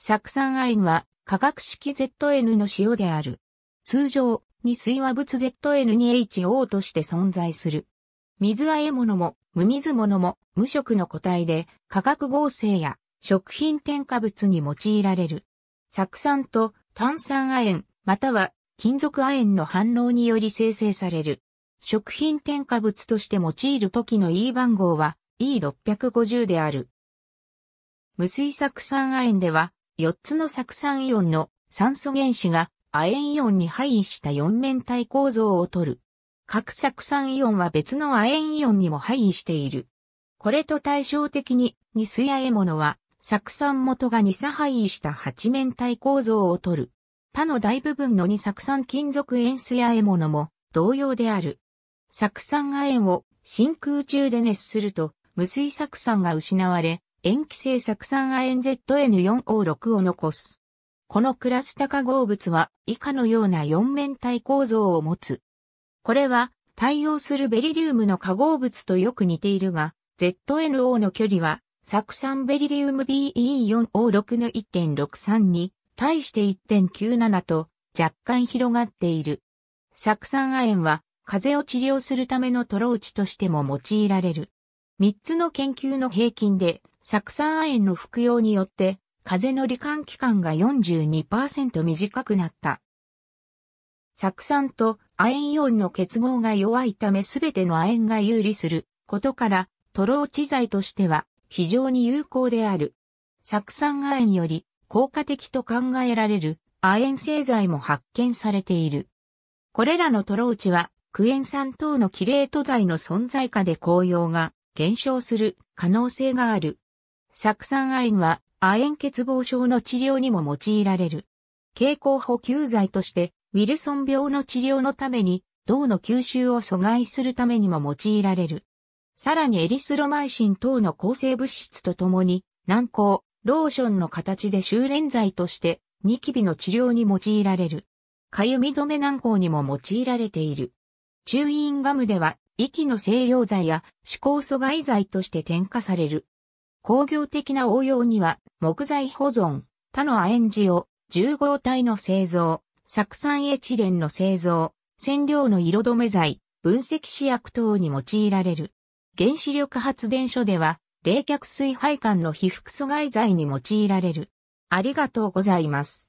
酢酸亜鉛は化学式 ZN の塩である。通常、に水和物 ZN2HO として存在する。水和え物も無水物も無色の個体で化学合成や食品添加物に用いられる。酢酸と炭酸亜鉛または金属亜鉛の反応により生成される。食品添加物として用いる時の E 番号は E650 である。無水酢酸亜鉛では4つの酢酸イオンの酸素原子が亜鉛イオンに配位した4面体構造をとる。各酢酸イオンは別の亜鉛イオンにも配位している。これと対照的に、ニスやエモノは、酢酸元が二酢配位した八面体構造をとる。他の大部分の二酢酸金属塩素やエモノも同様である。酢酸亜鉛を真空中で熱すると、無水酢酸が失われ、塩基性酢酸亜鉛 ZN4O6 を残す。このクラスタ化合物は以下のような四面体構造を持つ。これは対応するベリリウムの化合物とよく似ているが、ZNO の距離は酢酸ベリリウム BE4O6 の1.63に対して1.97と若干広がっている。酢酸亜鉛は風邪を治療するためのトローチとしても用いられる。3つの研究の平均で酢酸亜鉛の服用によって、風邪の罹患期間が42%短くなった。酢酸と亜鉛イオンの結合が弱いため全ての亜鉛が有利することから、トローチ剤としては非常に有効である。酢酸亜鉛より効果的と考えられる亜鉛製剤も発見されている。これらのトローチはクエン酸等のキレート剤の存在下で紅葉が減少する可能性がある。酢酸亜鉛は亜鉛欠乏症の治療にも用いられる。経口補給剤として、ウィルソン病の治療のために、銅の吸収を阻害するためにも用いられる。さらにエリスロマイシン等の抗生物質とともに、軟膏、ローションの形で修練剤として、ニキビの治療に用いられる。かゆみ止め軟膏にも用いられている。チューインガムでは、息の清涼剤や思考阻害剤として添加される。工業的な応用には、木材保存、他のアエンジオ、重合体の製造、酢酸エチレンの製造、染料の色止め剤、分析試薬等に用いられる。原子力発電所では、冷却水配管の被覆阻害剤に用いられる。ありがとうございます。